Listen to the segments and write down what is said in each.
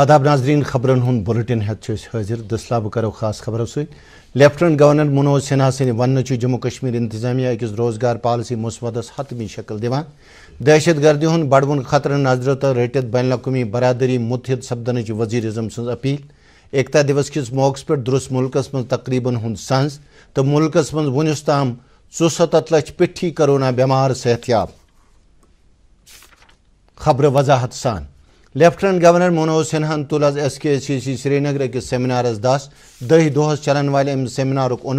आदाब नाजरीन खबरन हूं बुलेटिन हाजिर दस्लब करो खास खबरों सत लेफ्टिनेंट गवर्नर मनोज सिन्हा सद वन जम्मू कश्मीर इंतजामिया अकिस रोजगार पालसी मुस्वदस हतमी शक्ल दिवान दहशत गर्दी हूं बड़वन खतर नजर तो रटित बैन अवी बरदरी मुतहद सपदन वजीर अजम सज अपील एकता दिवस किस मौके पे दुरुस मुल्क मं तकरीबन हूं सज तो मुल्क मं वनस तम चौसत लक्ष पिठी करोना बेमार सेहतियाब खबर वजाहत सान लेफ्टिनेंट गवर्नर मनोज सिन्हान तुल आज एस के सी सी श्रीनगर अकिस सेमिनारस दस दह दोहस चलन वाले अम सेमिनारक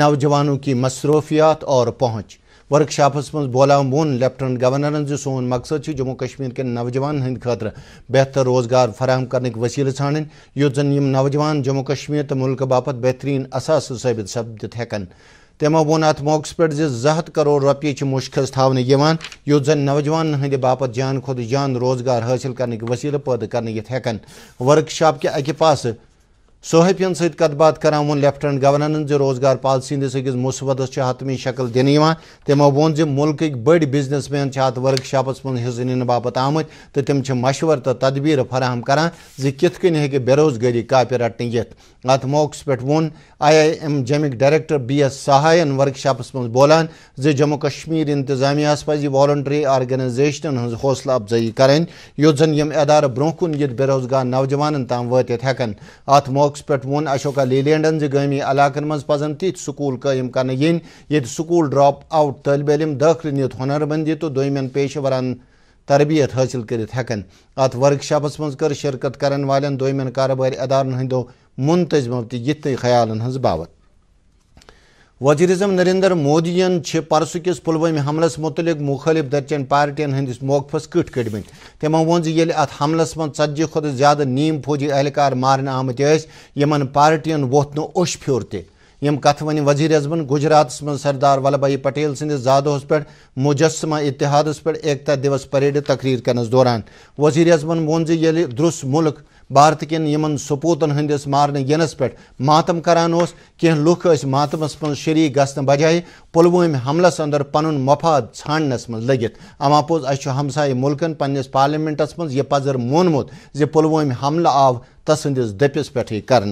नौजवानों की मसरूफियात और पहुँच वर्कशापस मं बोला वोन लेफ्टिनेंट गवर्नर जो मकसद जम्मू कश्मीर के नौजवान हंद खतर बेहतर रोजगार फराहम कर वसील ान यु जन नौजवान जम्मू कश्मीर तो मुल्क बापत बेहतरीन असास सबित सपदित हेकन तमो वो अत मौक पे जहत करोड़ रुपये मुशखस थान यु जन नौजवान हंद बाप जान खुद जान रोजगार हासिल कर वसील पैदा कर हेकान के अकि पास सोहफियन सत वो लेफ्टिनेंट गवर्नरन जो रोजगार पालसी हंदिस अकिस मुसवदस हतमी शकल दिन तमो वोन जो मुल्क बड़ बिजनेसमैन अत वर्कशापस मन हिस्स नीन बापत आमत तो तम मशवर तो तदबीर फराहम कर जि कित हे बेरोजगारी कापि रटने ये अत मौक पे वो आई आई एम जमिक डायरेक्टर बी एस सहायन वर्कशापस मं बोलान जो जम्मू कश्मीर इंतजामिया पे वॉल्ट्री आर्गनजेशन हज हौसला अफजाई करें जन यम इदार ब्रोह कुन ये बेरोजगार नौजवान तमाम वत हेकन अत मौक मौक़ पे वोन अशोका लेलैंडन जमी इलाकन मज पजन तिथ स्कूल कयम कर ये स्कूल ड्रॉप आउट तलब इलम दखल नित हुनरबंदी तो दोमें पेशवरान तरबियत हासिल कर हकन अत वर्कशॉपस मज कर शिरकत कर वाले दोमन कारोबारी अदारन हंदो मुंतजमों तथ ख्यालन हज बाबत वजीर अजम नरेंद्र मोदियन पर्सु किस पुलवम हमलस मुतल मुखलिफ दर्चन पार्टियन हंदिस मौकफस कट कड़म तमो वो ये अत हमलस मन ژتجی खुद ज्यादा नीम फौजी अहलकार मारने आमत यमन पार्टियन वोथ नो ओश फिर कथ वन वजीर अजमन गुजरात मं सरदार वल्लभ भाई पटेल संदिस जादोस पे मुजस्मा इतिहादस पे एकता दिवस परेड तकरीर करने दौरान वजीर अजमन वो ये द्रुस मुल्क भारत किन इन सपूतन हंदिस मारने यनस पे मातम करान कह लुख मातमस मं शरीक ग बजाय पुलवम हमलस अंदर पन मफाद छानस मं लगित अमा पोज हमसाय मुल्कन पस पार्लिमेंटस पजर मोनमुत पुलवम हमल आव तसंदिस दपिस पे कर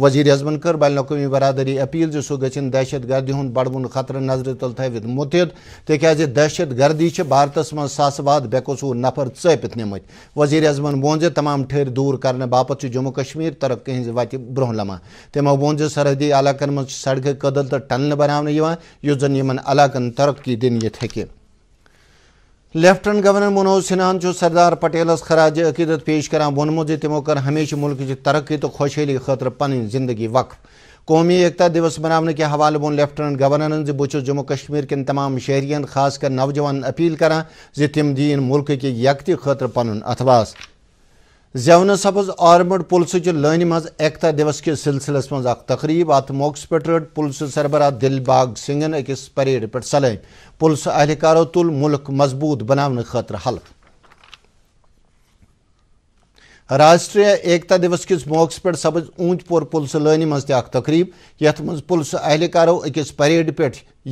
वजीर अजमन कर बैन अवी बरदरी अपील जो गन दहशत गर्दी हूं बड़वन खतर नजर तल थवित मुतद तक दहशत गर्दी भारत मं सासवाद बेकसूर नफर चपित निमित वजीर अजमन वोन जो तमाम ठर दूर कर बापत जम्मू कश्मीर तरक्की हज वत ब्रोह लमा तमो वोन जो सरहदी इलाकन मं कदल तो टनल बना जन इन इलाकन तरक्की दिन हे लेफ्टिनेंट गवर्नर मनोज सिन्हान सरदार पटेलस खराज अकीदत पेश करान वोनमु तमो कर हमेशा मुल्क की तरक्की तो खुशहली खतर पी जिंदगी वक्फ कौमी एकता दिवस मनाने के हवाले वोन लेफ्टिनेंट गवर्नरन बहुत जम्मू कश्मीर कन तमाम शहरीन खासकर नौजवान अपील कर तम दिन मुल्क के यकती खतर पन अथवास जवन सपज आर्मड पुलिस लान मज एकता दिवस किस सिलसिलस मज तकरीब अत मौके पे रट पुलिस सरबराह दिलबाग सिंगन अकिस परेड पे सलम पुलिस अहलकारों तुल मुल्क मजबूत बनाने खतर हल राष्ट्रीय एकता दिवस किस मौक पे सपज पोर पुलिस लान मज तकरीब यथ मज पुलिस अहलकारों अकिस परेड पे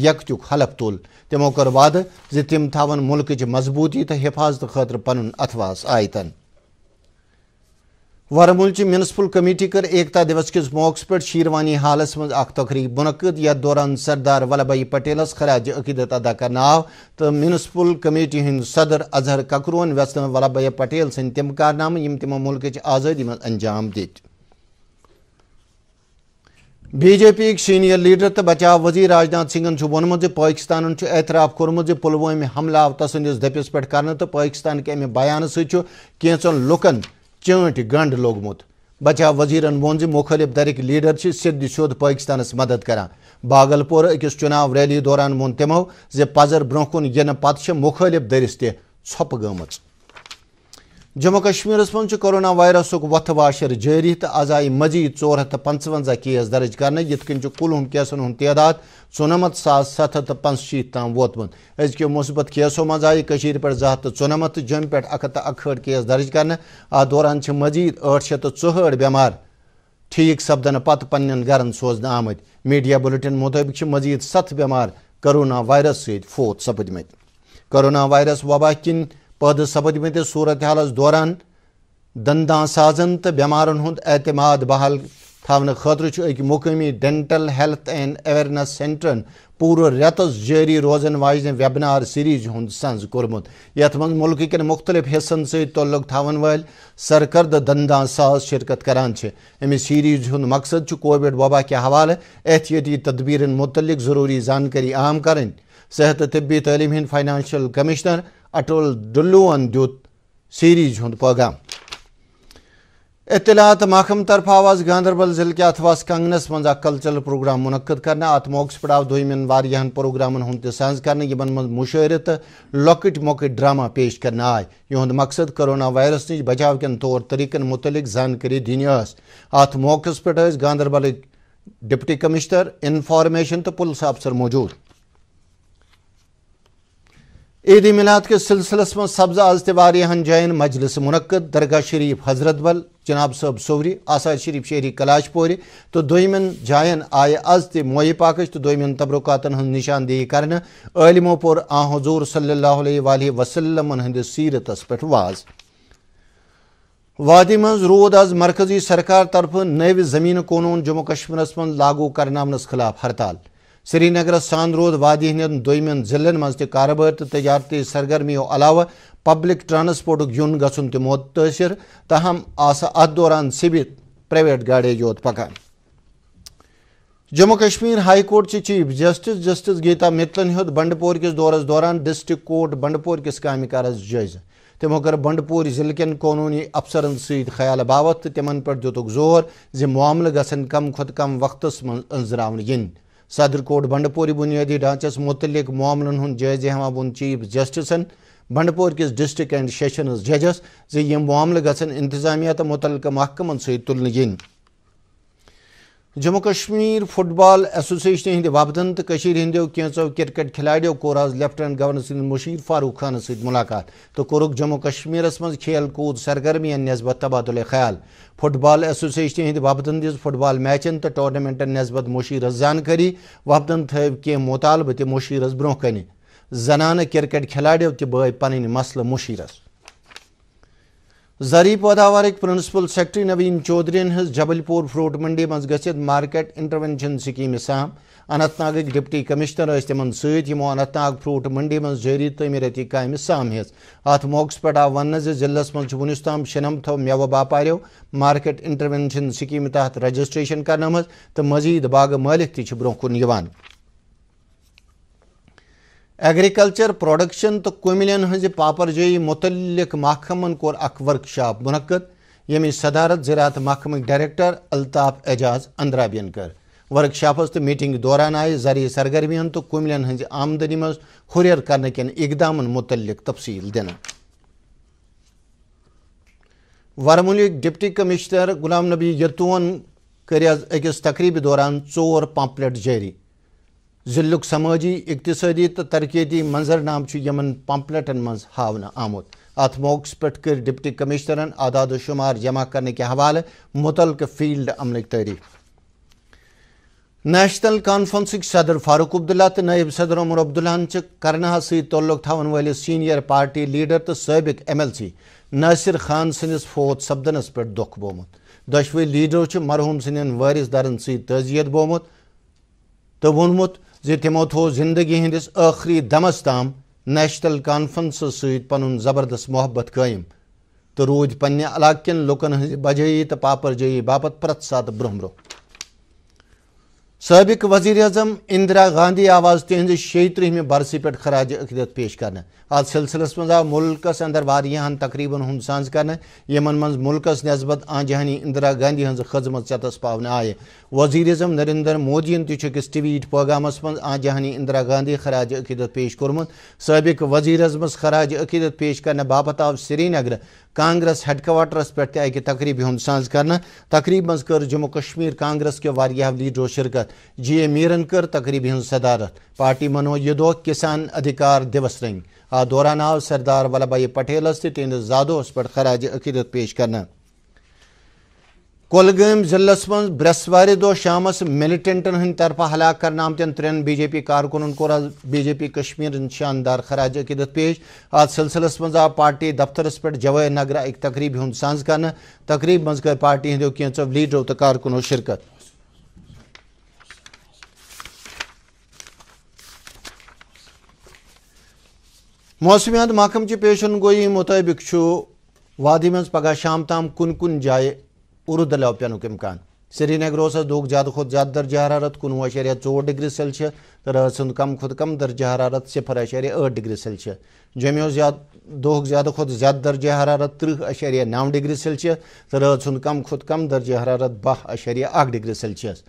यकतु हलफ तुल तमो कर वाद जम थ मुल्क मजबूती तो हिफाजत खतर पन अथवास आयतन वारामुलची म्यूनसिपल कमेटी कर एकता दिवस किस मौके पे शीरवानी हालस मज तकरीब मुनद यथ दौरान सरदार वल्लभ भाई पटेलस खराज अकीदत अदा कर आव तो म्यूनसिपल कमेटी हंद सदर अजहर ककरोन वसन वल्लभ भाई पटेल सद तम कारनाम यम तमो मुल्क आज़ादी मज अंजाम दित बीजेपी सीनियर लीडर तो बचाव वजीर राजनाथ सिंगन वोनमुत पाकिस्तान एतराफ कोर्मुत पुलवम हमला आव तसंदिस दपिस पे कर तो पाकिस्तान के अमे बयान सो कह लुकन चट गंड लोगमुत बचाव वजीरन वोन मुखलिफ दरक लीडर सिद सोद पाकिस्तान मदद करान बागलपुर अकिस चुनाव रैली दौरान वो तमो जजर ब्रोह कुन यह पत मुखलिफ दरिस तप जम्मू कश्मीरस मज कोरोना वायरस वथ जारी तो आज आई मजीद ओर हथ पंचवंजा केस दर्ज कर ये कुल हम केसन हूं तदाद चुनमत सास सत हथ पंशीत तम वोतम अजको मुस्बत केसों मज आई पे जह हथ चुनमत जम पे अख अखहठ केस दर्ज कर अ दौरान मजीद आठ शे तो चौहठ बेमार ठीक सपदन पत् पन्न गरन सोजन आमद मीडिया बुलेटिन मुताबिक मजीद सत बेमार करोना वायरस सोत सपदम करोना वायरस वबा किन पद सपद में सूरत हाल दौरान दंदा साजन तो बेमारन हूद बहाल थावन खातर अक मुकमी डेंटल हेल्थ एंड अवेयरनेस सेंटरन पूरे रेत जारी रोजन वाजन वेबनार सीरीज हूँ सज कोर्मुत यथ मं मुल्क कन मुख्तलिफ हिस्सन सल्लुक थावन वल सरकर्द दंदा साज शिरकत करान अमि सीरीज हूँ मकसद कोविड वबा के हवाले एहतियाती तदबीर मुतलिक जरूरी जानकारी आम करें सेहत तबी तलीम हंद फाइनानशल कमिश्नर अटोल डुल्लुअन दुत सीरीज हूँ पैगाम इतलात माखम तरफ आवाज गांधरबल जिले के अथवास कंगनस मज कल्चरल प्रोग्राम मुनद कर अत मौकस पे आव दिन वाहन प्रोग्रामन हूं तज कर यमन मुशायरे तो लकट मोकट ड्रामा पेश कर आय युद मकसद करोना वायरस नश बचाव कन तौर तरीकन मुतलिक जानकारी दिन अत मौक पे गांधरबल डिप्टी कमिश्नर इन्फॉर्मेशन तो पुलिस अफसर मौजूद ईद मिलाद के सिलसिलस मं सब्ज आज तहन जायन मजलिस मुनद दरगाह शरीफ हजरतबल जनाब सब सौरी आसाद शरीफ शहरी कलाश तो दोमन जायन आय आज ते मोय पाक तो दोमन तबरुकातन हज निशानदेही कर पोर आ हजूर सल वसलम हंदिस सीरतस पे वाज वादी मज रूद आज मरकजी सरकार तरफ नव जमीन कूनून जम्मू कश्मीर मागू लागू खिलाफ हड़ताल سرینگرس سان رود وادی ہند دن ضلعن مز کاروبار تو تجارتی سرگرمیو علاوہ پبلک ٹرانسپورٹ یون گھن تو متاثر تاہم ات دوران سبت پریویٹ گاڑے یوت پکان جموں کشمیر ہائی کورٹ چی چیف جسٹس جسٹس گیتا متلن ہیوت بنڈ پور کس دورس دوران ڈسٹرک کورٹ بنڈ پور کس کام کارس جائزہ تمو کر بنڈ پور ضلع کن قونونی افسرن ست خیال باوت تو تمن پہ دتک زور زمل گھن کم کھت کم وقتس من انزرا ین सदरकोट बंडपोरी बुनियादी ढांचस मुतलिक मामलन जायजे हाँ वो चीफ जस्टिसन बंडपोर किस डिस्ट्रिक एंड सेशन जजस जम मामल गंतजामिया तो मुतल महकमन सुल तुल जम्मू कश्मीर फुटबॉल एसोसिएशन हिंद वाबदंत हिंदो कहो क्रिकेट खिलाड़ियों कोर आज लेफ्टिनेंट गवर्नर सद मुशीर फारूक खान मुलाकात तो कोरुक जम्मू कश्मीर मज खेल कूद सरगर्मियन नस्बत तबादुल ख्याल फुटबॉल एसोसिएशन हिंद वाबदन दिज फुटबॉल मैचन तो टोर्नामेंटन नस्बत मुशीर जानकारी वाबदन थव कह मुतालबह मुशीर ब्रोह कन जनान क्रिकेट खिलाड़ियों तय पन मसल मुशीरस जरी पैदावारक प्रिंसिपल सेक्रटरी नवीन चौधरी हज जबलपुर फ्रूट मंडी मज ग मार्केट इंटरवेंशन स्कीम अहम अनंत नाग डिप्टी कमिश्नर तमन सो अनंत नाग फ्रूट मंडी मज जारी तमीरती काम साम हिज अत मौक पे आव वन जिलस मं वनस तम थो मेव बापारो मार्केट इंटरवेंशन स्कीम तहत रजिस्ट्रेशन कर मजीद बाग मालिक तह ब्रोह कुन एग्रीकल्चर प्रोडक्शन तो कुमिलन हज पापरजयी मुतलक महकमन कोर अख वर्कशॉप मुनद यम सदारत ज़रात महकम डायरेक्टर अल्ताफ एजाज अंद्राबियन कर वर्कशॉपस तो मीटिंग दौरान आये जरिए सरगर्मियन तो कुमिलन हज आमदनी मज हुरियर कर इकदाम मुतलक तफसील दिन वरमुल डिप्टी कमिश्नर गुलाम नबी यतून कर तकरीब दौरान चोर पाम्पलेट जारी ज़िलुक समाजी इकतदी तो तरकती मंजर नाम यमन पंपलटन मं हावन आमुत अत मौक पे कर् डिप्टी कमिश्नरन आदाद शुमार जमा करने के हवाले मुतल फील्ड अमल तारीफ नेशनल कॉन्फ्रेंस सदर फारूक अब्दुल्ला तो नायब सदर उमर अब्दुल्ला करना सल्लुक थवन वाले सीनियर पार्टी लीडर तो सबक M L C Nasir Khan सौत सपदनस पे दुख बोमुत दशवे लीडरों मरहूम सदन वारिस दरन सजियत बोमुत तो वोमुत ज तमो थो जिंदगी हंदिस आखिरी दमस तम नेशनल कॉन्फ्रेंस सन जबरदस्त मोहब्बत कायम तो रूद पन्ने अलाक लुकन हज बजयी तो पापरजयी बापत प्रत सात ब्रोह ब्रोह सबक वजी अजम इंदिरा गांधी आवाज तिंद शेतरहम बरसी पे खराज अकदत पेश कर अत सिलसिलस मज आव मुल्कस अंदर वारियान तकरीबन हूं साज कर यमन मज नस्बत आंजहानी इंदिरा गांधी हज खजमत चतस पाने आये वजी अजम नरेंद्र मोदी तिस ट्वीट पैगाम मज आजहानी इंदिरा गांधी खराज अकदत पेश कर्मुत सबक वजी अजमस खराज अकदत पेश कर बापत आव श्रीनगर कांग्रेस हेडक्वार्टरस पे अकि तकरीब हूं साज कर तकरीब मज कर जम्मू कश्मीर कांग्रेस के वारिया लीडरो शिरकत जी ए मीरन कर तकरीब हज सदारत पार्टी मनो यह दो किसान अधिकार दिवस रंग आ दौरान आव सरदार वल्लभ भाई पटेलस तो तिंद जादोस पे खराज अकीदत पेश कर कलगम जिलस मं दो शाम मिलिटेंटन हंद तरफा हलाक कर आमतन त्रेन बी जे पी कारकुन कोर बी जे पी कश्मीर शानदार खराज अकीदत पेश आज सिलसिलस मा पार्टी दफ्तरस पे जवाहर नगर एक तकरीब हूं सज कर तकरीब मज कर पार्टी हंदो कहो लीडरों तो कारकुनों शिरकत मौसमियात महकमच पेशन गोई मुताबिक वादी मज पगह शाम तम कुन कुन जाए උරුද इम्कान කම්කාන් उस दुख ज़्यादा खुद ज़्यादा दर्ज हरारत कुनवु अशारिया चौर डिग्री सेल्सियस रहसुंद कम खुद कम दर्ज हरारत सिफर अशारिया अठ डिग्री सेल्सियस जमे ज्यादा ज़्यादा खुद ज़्यादा दर्ज हरारत तृह अशारिया नौ डिग्री सेल्सियस रहसुंद कम खुद कम दर्ज हरारत बह अशारिया अख डिग्री सेल्सियस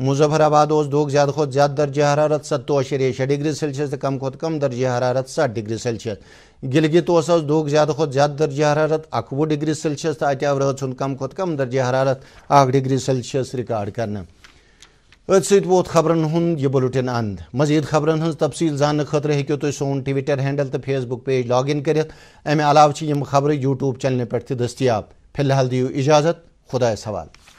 मुजफ्फराबाद दोग ज्यादा खुद ज़्यादा दर्ज हरारत सत्तो अशरिया डिग्री सेल्सियस तो कम खुद कम दर्ज हरारत सात डिग्री सेल्सियस गिलगित उस दोग ज़्यादा खुद ज़्यादा दर्ज हरारत अकवु डिग्री सेल्सियस तो अत रत कम खुद कम दर्ज हरारत आठ डिग्री सेल्सियस रिकॉर्ड कर अत सोत खबरन हूं यह बुलेटिन अंद मजीद खबरन हज तफसील जान खुद हूँ तुम सोन ट्विटर हैंडल तो फेसबुक पेज लॉग इन कर अमे अलाव खबर यूट्यूब चैनल पे दस्तियाब फिलहाल दियो इजाजत खुदा सवाल